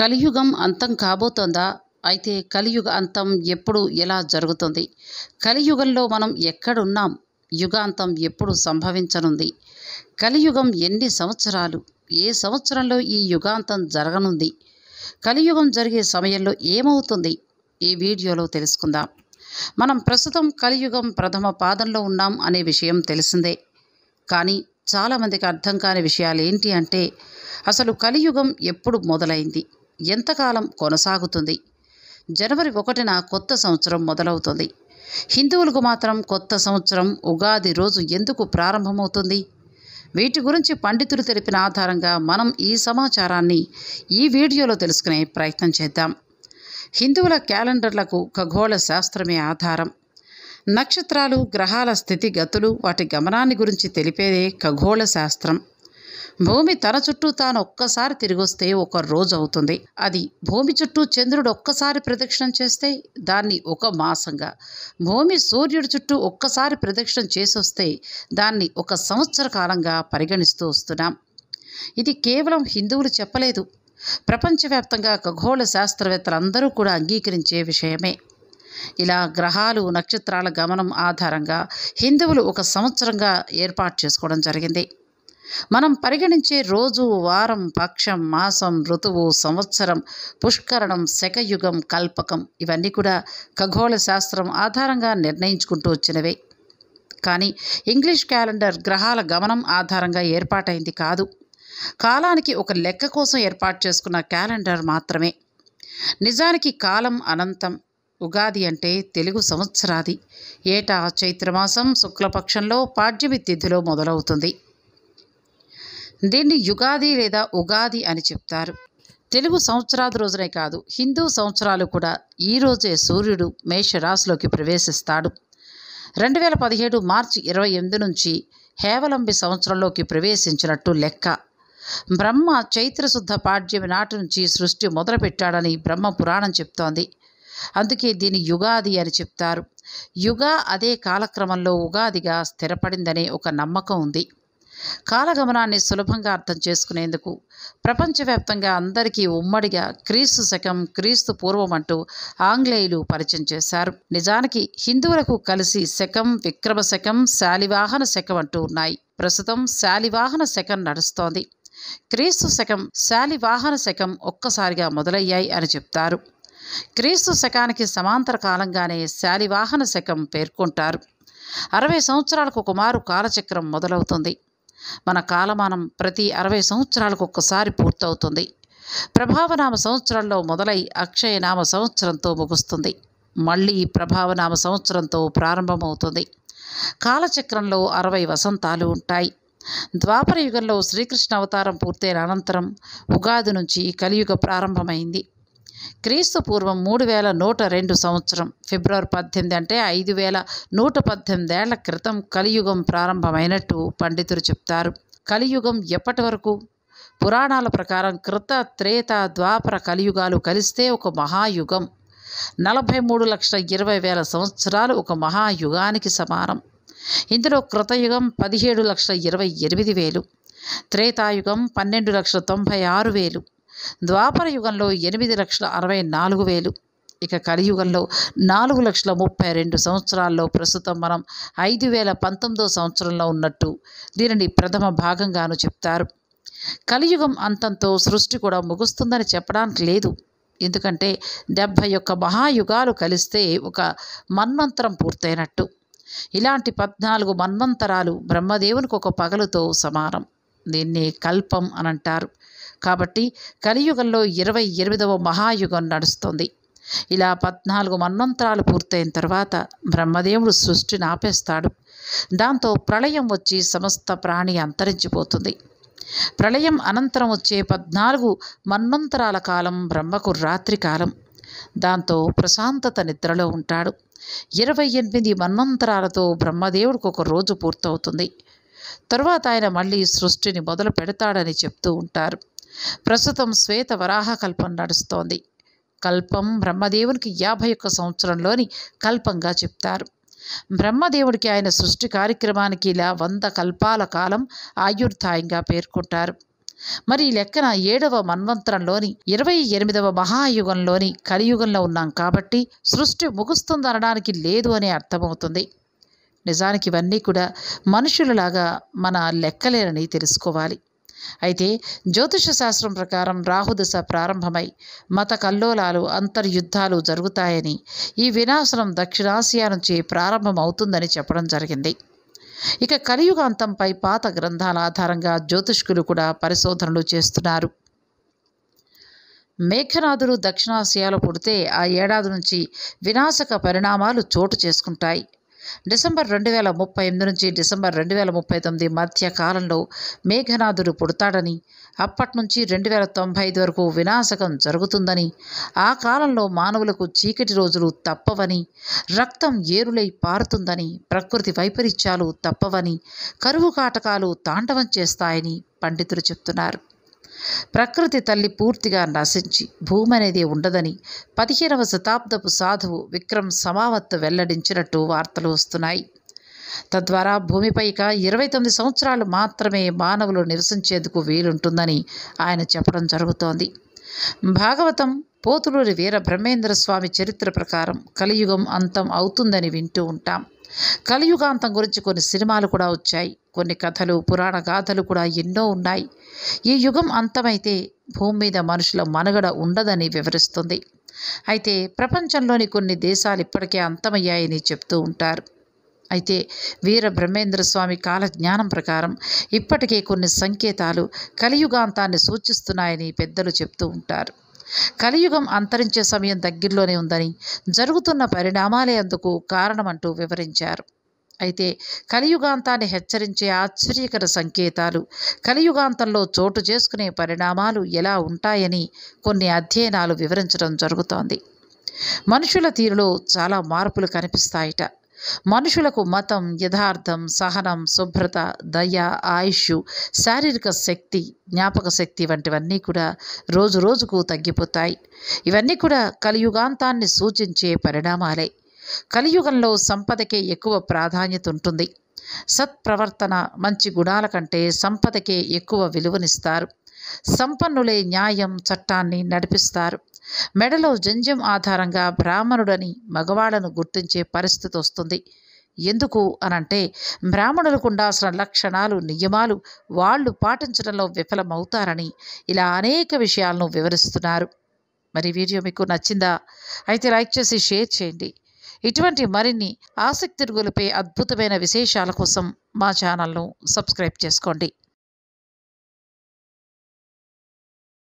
కలియుగం అంతం కాబోతోందా అయితే కలియుగ అంతం ఎప్పుడు ఎలా జరుగుతుంది కలియుగంలో మనం ఎక్కడున్నాం యుగాంతం ఎప్పుడు సంభవించనుంది కలియుగం ఎన్ని సంవత్సరాలు ఏ సంవత్సరంలో ఈ యుగాంతం జరగనుంది కలియుగం జరిగే సమయంలో ఏమవుతుంది ఈ వీడియోలో తెలుసుకుందాం మనం ప్రస్తుతం కలియుగం ప్రథమ పాదంలో ఉన్నాం అనే విషయం తెలిసిందే కానీ చాలామందికి అర్థం కాని విషయాలు ఏంటి అంటే అసలు కలియుగం ఎప్పుడు మొదలైంది ఎంతకాలం కొనసాగుతుంది జనవరి ఒకటిన కొత్త సంవత్సరం మొదలవుతుంది హిందువులకు మాత్రం కొత్త సంవత్సరం ఉగాది రోజు ఎందుకు ప్రారంభమవుతుంది వీటి గురించి పండితులు తెలిపిన ఆధారంగా మనం ఈ సమాచారాన్ని ఈ వీడియోలో తెలుసుకునే ప్రయత్నం చేద్దాం హిందువుల క్యాలెండర్లకు ఖగోళ శాస్త్రమే ఆధారం నక్షత్రాలు గ్రహాల స్థితిగతులు వాటి గమనాన్ని గురించి తెలిపేదే ఖగోళ శాస్త్రం భూమి తన చుట్టూ తాను ఒక్కసారి తిరిగొస్తే ఒక రోజు అవుతుంది అది భూమి చుట్టూ చంద్రుడు ఒక్కసారి ప్రదక్షిణం చేస్తే దాన్ని ఒక మాసంగా భూమి సూర్యుడి చుట్టూ ఒక్కసారి ప్రదక్షిణం వస్తే దాన్ని ఒక సంవత్సర కాలంగా పరిగణిస్తూ వస్తున్నాం ఇది కేవలం హిందువులు చెప్పలేదు ప్రపంచవ్యాప్తంగా ఖగోళ శాస్త్రవేత్తలందరూ కూడా అంగీకరించే విషయమే ఇలా గ్రహాలు నక్షత్రాల గమనం ఆధారంగా హిందువులు ఒక సంవత్సరంగా ఏర్పాటు చేసుకోవడం జరిగింది మనం పరిగణించే రోజు వారం పక్షం మాసం ఋతువు సంవత్సరం పుష్కరణం శకయుగం కల్పకం ఇవన్నీ కూడా ఖగోళ శాస్త్రం ఆధారంగా నిర్ణయించుకుంటూ వచ్చినవే కానీ ఇంగ్లీష్ క్యాలెండర్ గ్రహాల గమనం ఆధారంగా ఏర్పాటైంది కాదు కాలానికి ఒక లెక్క కోసం ఏర్పాటు చేసుకున్న క్యాలెండర్ మాత్రమే నిజానికి కాలం అనంతం ఉగాది అంటే తెలుగు సంవత్సరాది ఏటా చైత్రమాసం శుక్లపక్షంలో పాడ్యమి తిథిలో మొదలవుతుంది దీన్ని యుగాది లేదా ఉగాది అని చెప్తారు తెలుగు సంవత్సరాది రోజునే కాదు హిందూ సంవత్సరాలు కూడా ఈ రోజే సూర్యుడు మేషరాశిలోకి ప్రవేశిస్తాడు రెండు వేల పదిహేడు మార్చి ఇరవై ఎనిమిది నుంచి హేవలంబి సంవత్సరంలోకి ప్రవేశించినట్టు లెక్క బ్రహ్మ చైత్రశుద్ధ పాడ్యమి నాటి నుంచి సృష్టి మొదలుపెట్టాడని బ్రహ్మ పురాణం చెప్తోంది అందుకే దీని యుగాది అని చెప్తారు యుగా అదే కాలక్రమంలో ఉగాదిగా స్థిరపడిందనే ఒక నమ్మకం ఉంది కాలగమనాన్ని సులభంగా అర్థం చేసుకునేందుకు ప్రపంచవ్యాప్తంగా అందరికీ ఉమ్మడిగా క్రీస్తు శకం క్రీస్తు పూర్వం అంటూ ఆంగ్లేయులు పరిచయం చేశారు నిజానికి హిందువులకు కలిసి శకం విక్రమ శకం శాలివాహన శకం అంటూ ఉన్నాయి ప్రస్తుతం శాలివాహన శకం నడుస్తోంది క్రీస్తు శకం శాలివాహన శకం ఒక్కసారిగా మొదలయ్యాయి అని చెప్తారు క్రీస్తు శకానికి సమాంతర కాలంగానే శాలివాహన శకం పేర్కొంటారు అరవై సంవత్సరాలకు కుమారు కాలచక్రం మొదలవుతుంది మన కాలమానం ప్రతి అరవై సంవత్సరాలకు ఒక్కసారి పూర్తవుతుంది ప్రభావనామ సంవత్సరంలో మొదలై అక్షయనామ సంవత్సరంతో ముగుస్తుంది మళ్ళీ ప్రభావనామ సంవత్సరంతో ప్రారంభమవుతుంది కాలచక్రంలో అరవై వసంతాలు ఉంటాయి ద్వాపర యుగంలో శ్రీకృష్ణ అవతారం పూర్తయిన అనంతరం ఉగాది నుంచి కలియుగ ప్రారంభమైంది క్రీస్తు పూర్వం మూడు వేల నూట రెండు సంవత్సరం ఫిబ్రవరి పద్దెనిమిది అంటే ఐదు వేల నూట పద్దెనిమిదేళ్ల క్రితం కలియుగం ప్రారంభమైనట్టు పండితులు చెప్తారు కలియుగం ఎప్పటి వరకు పురాణాల ప్రకారం కృత త్రేత ద్వాపర కలియుగాలు కలిస్తే ఒక మహాయుగం నలభై మూడు లక్షల ఇరవై వేల సంవత్సరాలు ఒక మహాయుగానికి సమానం ఇందులో కృతయుగం పదిహేడు లక్షల ఇరవై ఎనిమిది వేలు త్రేతాయుగం పన్నెండు లక్షల తొంభై ఆరు వేలు ద్వాపర యుగంలో ఎనిమిది లక్షల అరవై నాలుగు వేలు ఇక కలియుగంలో నాలుగు లక్షల ముప్పై రెండు సంవత్సరాల్లో ప్రస్తుతం మనం ఐదు వేల పంతొమ్మిదో సంవత్సరంలో ఉన్నట్టు దీనిని ప్రథమ భాగంగాను చెప్తారు కలియుగం అంతంతో సృష్టి కూడా ముగుస్తుందని చెప్పడానికి లేదు ఎందుకంటే డెబ్భై ఒక్క మహాయుగాలు కలిస్తే ఒక మన్వంతరం పూర్తయినట్టు ఇలాంటి పద్నాలుగు మన్వంతరాలు బ్రహ్మదేవునికి ఒక పగలుతో సమానం దీన్ని కల్పం అని అంటారు కాబట్టి కలియుగంలో ఇరవై ఎనిమిదవ మహాయుగం నడుస్తుంది ఇలా పద్నాలుగు మన్వంతరాలు పూర్తయిన తర్వాత బ్రహ్మదేవుడు సృష్టిని ఆపేస్తాడు దాంతో ప్రళయం వచ్చి సమస్త ప్రాణి అంతరించిపోతుంది ప్రళయం అనంతరం వచ్చే పద్నాలుగు మన్వంతరాల కాలం బ్రహ్మకు రాత్రి కాలం దాంతో ప్రశాంతత నిద్రలో ఉంటాడు ఇరవై ఎనిమిది మన్వంతరాలతో బ్రహ్మదేవుడికి ఒక రోజు పూర్తవుతుంది తరువాత ఆయన మళ్ళీ సృష్టిని మొదలు పెడతాడని చెప్తూ ఉంటారు ప్రస్తుతం శ్వేత వరాహ కల్పం నడుస్తోంది కల్పం బ్రహ్మదేవునికి యాభై ఒక్క సంవత్సరంలోని కల్పంగా చెప్తారు బ్రహ్మదేవుడికి ఆయన సృష్టి కార్యక్రమానికి ఇలా వంద కల్పాల కాలం ఆయుర్థాయంగా పేర్కొంటారు మరి లెక్కన ఏడవ మన్వంతరంలోని ఇరవై ఎనిమిదవ మహాయుగంలోని కలియుగంలో ఉన్నాం కాబట్టి సృష్టి ముగుస్తుందనడానికి లేదు అని అర్థమవుతుంది నిజానికి ఇవన్నీ కూడా మనుషులలాగా మన లెక్కలేనని తెలుసుకోవాలి అయితే జ్యోతిష శాస్త్రం ప్రకారం రాహుదశ ప్రారంభమై మత కల్లోలాలు అంతర్యుద్ధాలు జరుగుతాయని ఈ వినాశనం దక్షిణాసియా నుంచి ప్రారంభమవుతుందని చెప్పడం జరిగింది ఇక కలియుగాంతంపై పాత గ్రంథాల ఆధారంగా జ్యోతిష్కులు కూడా పరిశోధనలు చేస్తున్నారు మేఘనాథులు దక్షిణాసియాలో పుడితే ఆ ఏడాది నుంచి వినాశక పరిణామాలు చోటు చేసుకుంటాయి డిసెంబర్ రెండు వేల ముప్పై ఎనిమిది నుంచి డిసెంబర్ రెండు వేల ముప్పై తొమ్మిది మధ్య కాలంలో మేఘనాథుడు పుడతాడని అప్పటి నుంచి రెండు వేల తొంభై ఐదు వరకు వినాశకం జరుగుతుందని ఆ కాలంలో మానవులకు చీకటి రోజులు తప్పవని రక్తం ఏరులై పారుతుందని ప్రకృతి వైపరీత్యాలు తప్పవని కరువు కాటకాలు తాండవం చేస్తాయని పండితులు చెప్తున్నారు ప్రకృతి తల్లి పూర్తిగా నశించి భూమి అనేది ఉండదని పదిహేనవ శతాబ్దపు సాధువు విక్రమ్ సమావత్ వెల్లడించినట్టు వార్తలు వస్తున్నాయి తద్వారా భూమిపైక ఇరవై తొమ్మిది సంవత్సరాలు మాత్రమే మానవులు నివసించేందుకు వీలుంటుందని ఆయన చెప్పడం జరుగుతోంది భాగవతం పోతులూరి వీర బ్రహ్మేంద్ర స్వామి చరిత్ర ప్రకారం కలియుగం అంతం అవుతుందని వింటూ ఉంటాం కలియుగాంతం గురించి కొన్ని సినిమాలు కూడా వచ్చాయి కొన్ని కథలు పురాణ గాథలు కూడా ఎన్నో ఉన్నాయి ఈ యుగం అంతమైతే భూమి మీద మనుషుల మనుగడ ఉండదని వివరిస్తుంది అయితే ప్రపంచంలోని కొన్ని దేశాలు ఇప్పటికే అంతమయ్యాయని చెప్తూ ఉంటారు అయితే వీర బ్రహ్మేంద్ర స్వామి కాల జ్ఞానం ప్రకారం ఇప్పటికే కొన్ని సంకేతాలు కలియుగాంతాన్ని సూచిస్తున్నాయని పెద్దలు చెప్తూ ఉంటారు కలియుగం అంతరించే సమయం దగ్గరలోనే ఉందని జరుగుతున్న పరిణామాలే అందుకు కారణమంటూ వివరించారు అయితే కలియుగాంతాన్ని హెచ్చరించే ఆశ్చర్యకర సంకేతాలు కలియుగాంతంలో చోటు చేసుకునే పరిణామాలు ఎలా ఉంటాయని కొన్ని అధ్యయనాలు వివరించడం జరుగుతోంది మనుషుల తీరులో చాలా మార్పులు కనిపిస్తాయట మనుషులకు మతం యథార్థం సహనం శుభ్రత దయ ఆయుష్ శారీరక శక్తి జ్ఞాపక శక్తి వంటివన్నీ కూడా రోజు రోజుకు తగ్గిపోతాయి ఇవన్నీ కూడా కలియుగాంతాన్ని సూచించే పరిణామాలే కలియుగంలో సంపదకే ఎక్కువ ప్రాధాన్యత ఉంటుంది సత్ప్రవర్తన మంచి గుణాల కంటే సంపదకే ఎక్కువ విలువనిస్తారు సంపన్నులే న్యాయం చట్టాన్ని నడిపిస్తారు మెడలో జంజం ఆధారంగా బ్రాహ్మణుడని మగవాళ్లను గుర్తించే పరిస్థితి వస్తుంది ఎందుకు అనంటే బ్రాహ్మణులకు ఉండాల్సిన లక్షణాలు నియమాలు వాళ్ళు పాటించడంలో విఫలమవుతారని ఇలా అనేక విషయాలను వివరిస్తున్నారు మరి వీడియో మీకు నచ్చిందా అయితే లైక్ చేసి షేర్ చేయండి ఇటువంటి మరిన్ని ఆసక్తి గొలిపే అద్భుతమైన విశేషాల కోసం మా ఛానల్ను సబ్స్క్రైబ్ చేసుకోండి